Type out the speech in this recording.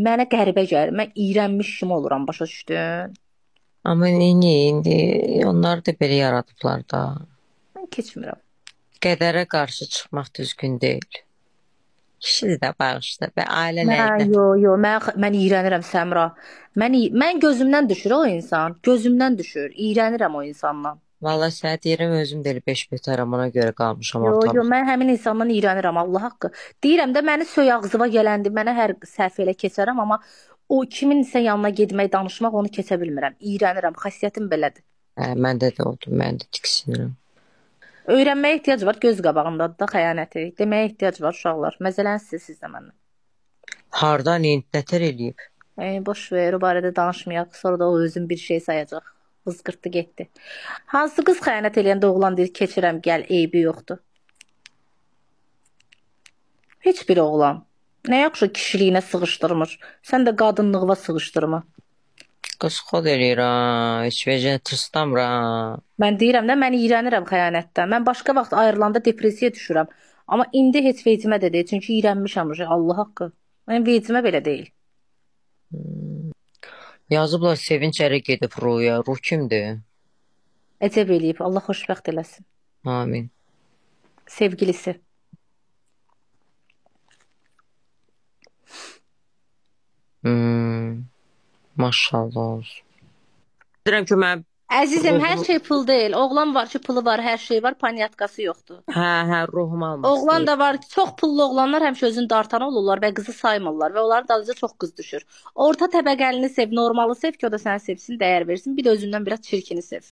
Mənə qəribə gəlir. Mən iyrənmişim oluram, başa düşdün? Amma indi indi onlar da belə yaradıblar da. Mən keçmirəm. Qədərə qarşı çıxmaq düzgün deyil. Kişi də bağışla və ailə nədir? Yo, yo, mən mən iyrənirəm Səmra. Mən mən gözümdən düşür o insan. Gözümdən düşür. İyrənirəm o insandan. Vallahi sənə deyirəm özüm də elə beş betərəm ona görə qalmışam Yo, ortamda. yo, mən həmin insandan iyrənirəm Allah haqqı. Deyirəm də məni söy ağzıva gələndi, mənə hər səhv elə keçərəm, amma o kiminsə yanına getmək, danışmaq onu keçə bilmirəm. İyrənirəm, xasiyyətim belədir. Hə, məndə də oldu, mən də tiksinirəm. Öyrənməyə ehtiyac var, göz qabağındadır da xəyanəti. Deməyə ehtiyac var uşaqlar. Məzələnsiz siz də məndən. Hardan int nətər eləyib? Ey, boş ver, o barədə danışmayaq. Sonra da o özün bir şey sayacaq. Vızqırtdı getdi. Hansı qız xəyanət eləyəndə oğlan deyir, keçirəm, gəl, eybi yoxdur. Heç bir oğlan. Nə yaxşı kişiliyinə sığışdırmır. Sən də qadınlığına sığışdırma. Qız xod eləyir ha, heç vecə tırstamıram. Mən deyirəm də, mən iyrənirəm xəyanətdən. Mən başqa vaxt ayrılanda depressiyaya düşürəm. Amma indi heç vecimə də deyil, çünki iyrənmişəm, Allah haqqı. Mənim vecimə belə deyil. Yazıblar Sevinç ərə gedib ruhya. Ruh kimdir? Əcəb eləyib. Allah xoşbəxt eləsin. Amin. Sevgilisi. Hmm, maşallah olsun. Deyirəm ki, mən Əzizim, hər şey pul deyil. Oğlan var ki, pulu var, hər şey var, panyatkası yoxdur. Hə, hə, ruhum almaz. Oğlan da var ki, çox pullu oğlanlar həmişə özünü dartana olurlar və qızı saymırlar və onların dalınca çox qız düşür. Orta təbəqəlini sev, normalı sev ki, o da səni sevsin, dəyər versin. Bir də özündən biraz çirkini sev.